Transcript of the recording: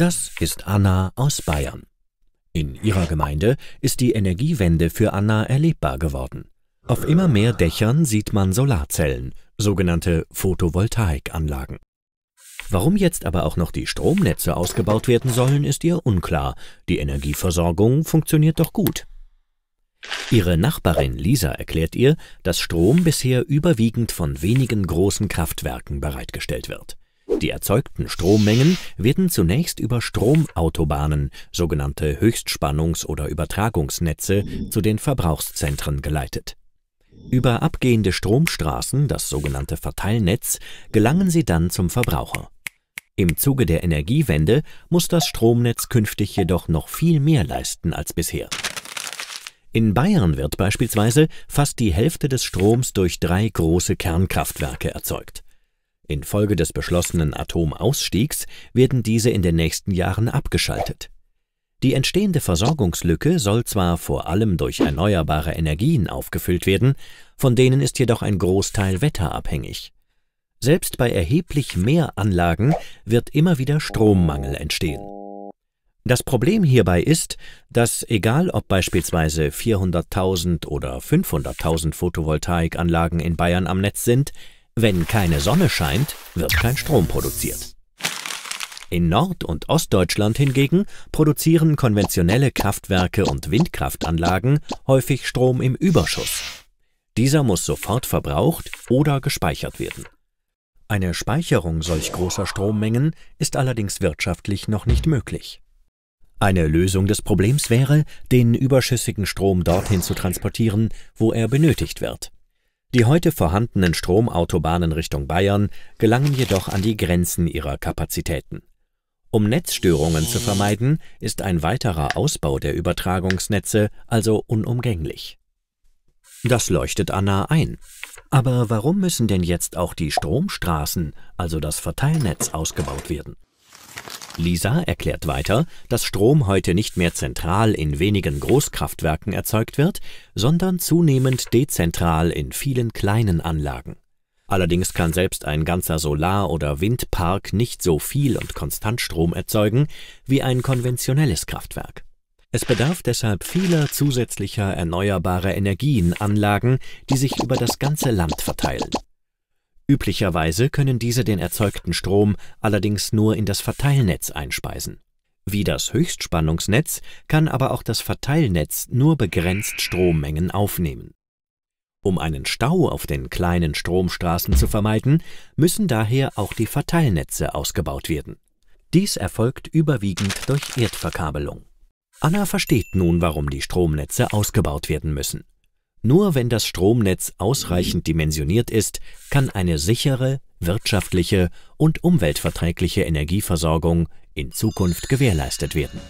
Das ist Anna aus Bayern. In ihrer Gemeinde ist die Energiewende für Anna erlebbar geworden. Auf immer mehr Dächern sieht man Solarzellen, sogenannte Photovoltaikanlagen. Warum jetzt aber auch noch die Stromnetze ausgebaut werden sollen, ist ihr unklar. Die Energieversorgung funktioniert doch gut. Ihre Nachbarin Lisa erklärt ihr, dass Strom bisher überwiegend von wenigen großen Kraftwerken bereitgestellt wird. Die erzeugten Strommengen werden zunächst über Stromautobahnen, sogenannte Höchstspannungs- oder Übertragungsnetze, zu den Verbrauchszentren geleitet. Über abgehende Stromstraßen, das sogenannte Verteilnetz, gelangen sie dann zum Verbraucher. Im Zuge der Energiewende muss das Stromnetz künftig jedoch noch viel mehr leisten als bisher. In Bayern wird beispielsweise fast die Hälfte des Stroms durch drei große Kernkraftwerke erzeugt. Infolge des beschlossenen Atomausstiegs werden diese in den nächsten Jahren abgeschaltet. Die entstehende Versorgungslücke soll zwar vor allem durch erneuerbare Energien aufgefüllt werden, von denen ist jedoch ein Großteil wetterabhängig. Selbst bei erheblich mehr Anlagen wird immer wieder Strommangel entstehen. Das Problem hierbei ist, dass egal ob beispielsweise 400.000 oder 500.000 Photovoltaikanlagen in Bayern am Netz sind, wenn keine Sonne scheint, wird kein Strom produziert. In Nord- und Ostdeutschland hingegen produzieren konventionelle Kraftwerke und Windkraftanlagen häufig Strom im Überschuss. Dieser muss sofort verbraucht oder gespeichert werden. Eine Speicherung solch großer Strommengen ist allerdings wirtschaftlich noch nicht möglich. Eine Lösung des Problems wäre, den überschüssigen Strom dorthin zu transportieren, wo er benötigt wird. Die heute vorhandenen Stromautobahnen Richtung Bayern gelangen jedoch an die Grenzen ihrer Kapazitäten. Um Netzstörungen zu vermeiden, ist ein weiterer Ausbau der Übertragungsnetze also unumgänglich. Das leuchtet Anna ein. Aber warum müssen denn jetzt auch die Stromstraßen, also das Verteilnetz, ausgebaut werden? Lisa erklärt weiter, dass Strom heute nicht mehr zentral in wenigen Großkraftwerken erzeugt wird, sondern zunehmend dezentral in vielen kleinen Anlagen. Allerdings kann selbst ein ganzer Solar- oder Windpark nicht so viel und konstant Strom erzeugen wie ein konventionelles Kraftwerk. Es bedarf deshalb vieler zusätzlicher erneuerbarer Energienanlagen, die sich über das ganze Land verteilen. Üblicherweise können diese den erzeugten Strom allerdings nur in das Verteilnetz einspeisen. Wie das Höchstspannungsnetz kann aber auch das Verteilnetz nur begrenzt Strommengen aufnehmen. Um einen Stau auf den kleinen Stromstraßen zu vermeiden, müssen daher auch die Verteilnetze ausgebaut werden. Dies erfolgt überwiegend durch Erdverkabelung. Anna versteht nun, warum die Stromnetze ausgebaut werden müssen. Nur wenn das Stromnetz ausreichend dimensioniert ist, kann eine sichere, wirtschaftliche und umweltverträgliche Energieversorgung in Zukunft gewährleistet werden.